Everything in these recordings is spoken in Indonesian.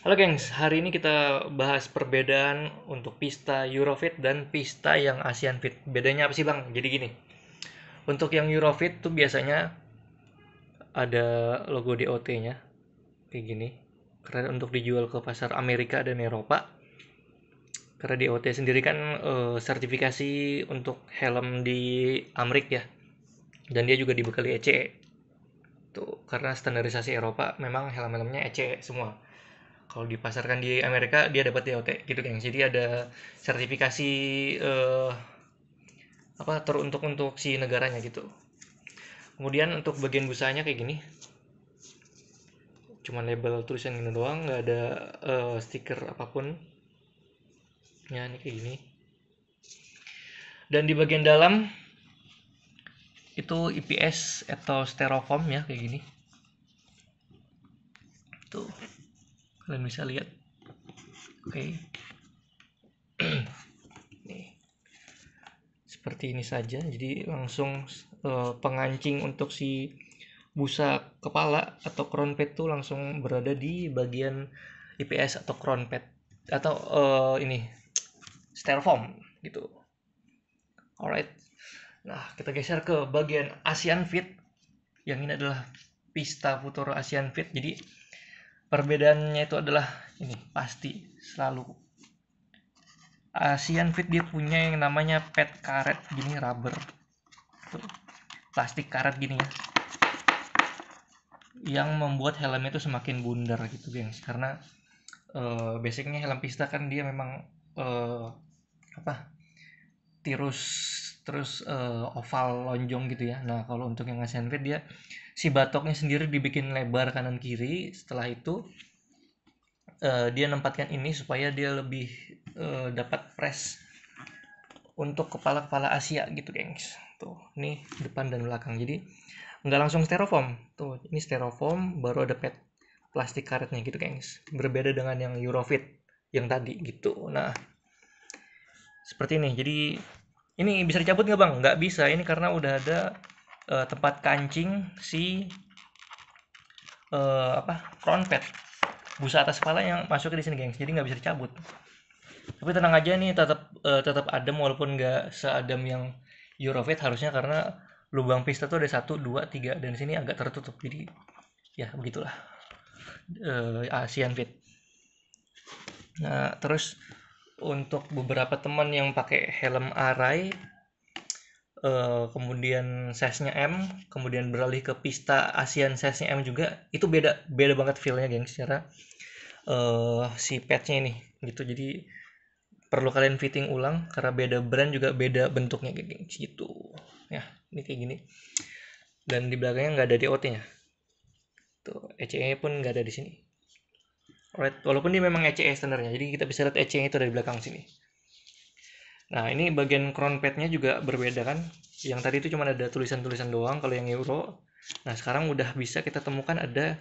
Halo gengs, hari ini kita bahas perbedaan untuk pista Eurofit dan pista yang Asian Fit. Bedanya apa sih bang? Jadi gini, untuk yang Eurofit tuh biasanya ada logo DOT-nya, kayak gini. Karena untuk dijual ke pasar Amerika dan Eropa. Karena DOT sendiri kan e, sertifikasi untuk helm di Amerika ya. Dan dia juga dibekali ECE. Tuh, karena standarisasi Eropa memang helm-helmnya ECE semua kalau dipasarkan di Amerika dia dapat DOT ya, gitu kan jadi ada sertifikasi uh, apa teruntuk untuk si negaranya gitu kemudian untuk bagian busanya kayak gini cuma label tulisan ini doang nggak ada uh, stiker apapun ya ini kayak gini dan di bagian dalam itu IPS atau styrofoam ya kayak gini kalian bisa lihat oke okay. nih seperti ini saja jadi langsung e, pengancing untuk si busa kepala atau crown pad itu langsung berada di bagian IPS atau crown pad atau e, ini styrofoam gitu alright nah kita geser ke bagian Asian Fit yang ini adalah pista futuro Asian Fit jadi perbedaannya itu adalah ini pasti selalu Asian ah, Fit dia punya yang namanya pet karet gini rubber Tuh, plastik karet gini ya yang membuat helmnya itu semakin bundar gitu gengs karena uh, basicnya helm pista kan dia memang uh, apa tirus terus uh, oval lonjong gitu ya nah kalau untuk yang Asian Fit dia si batoknya sendiri dibikin lebar kanan kiri setelah itu uh, dia nempatkan ini supaya dia lebih uh, dapat press untuk kepala-kepala Asia gitu gengs tuh ini depan dan belakang jadi nggak langsung styrofoam tuh ini styrofoam baru ada pet plastik karetnya gitu gengs berbeda dengan yang Eurofit yang tadi gitu nah seperti ini jadi ini bisa dicabut nggak bang nggak bisa ini karena udah ada uh, tempat kancing si uh, apa crown pad busa atas kepala yang masuk di sini gengs jadi nggak bisa dicabut tapi tenang aja nih tetap uh, tetap adem walaupun nggak seadem yang Eurofit harusnya karena lubang pista tuh ada satu dua tiga dan sini agak tertutup jadi ya begitulah uh, Asian Fit nah terus untuk beberapa teman yang pakai helm arai Uh, kemudian nya M, kemudian beralih ke pista ASEAN nya M juga, itu beda beda banget feel-nya geng secara uh, si patch-nya ini gitu. Jadi perlu kalian fitting ulang karena beda brand juga beda bentuknya geng gitu. Ya ini kayak gini. Dan di belakangnya nggak ada DOT-nya. Tuh ECE e pun nggak ada di sini. Right? Walaupun dia memang ECE standarnya, jadi kita bisa lihat ECE itu dari belakang sini. Nah, ini bagian crown pad juga berbeda kan. Yang tadi itu cuma ada tulisan-tulisan doang kalau yang euro. Nah, sekarang udah bisa kita temukan ada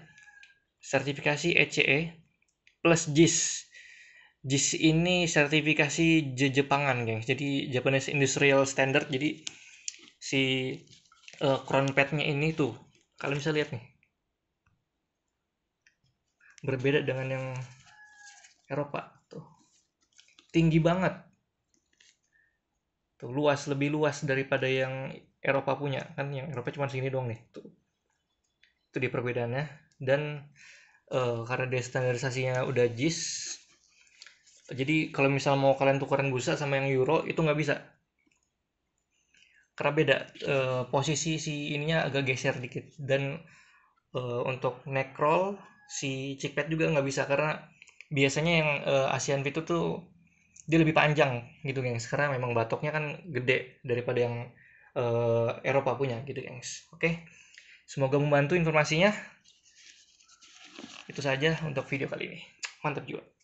sertifikasi ECE plus JIS. JIS ini sertifikasi Jepangan, guys. Jadi Japanese Industrial Standard. Jadi si uh, crown pad ini tuh kalian bisa lihat nih berbeda dengan yang Eropa tuh tinggi banget tuh luas lebih luas daripada yang Eropa punya kan yang Eropa cuma segini doang nih tuh itu di perbedaannya dan uh, karena dia standarisasinya udah JIS jadi kalau misal mau kalian tukeran busa sama yang euro itu nggak bisa karena beda uh, posisi si ininya agak geser dikit dan uh, untuk neck roll si Cikpet juga nggak bisa karena biasanya yang uh, eh, ASEAN itu tuh dia lebih panjang gitu gengs sekarang memang batoknya kan gede daripada yang uh, Eropa punya gitu guys oke semoga membantu informasinya itu saja untuk video kali ini mantap juga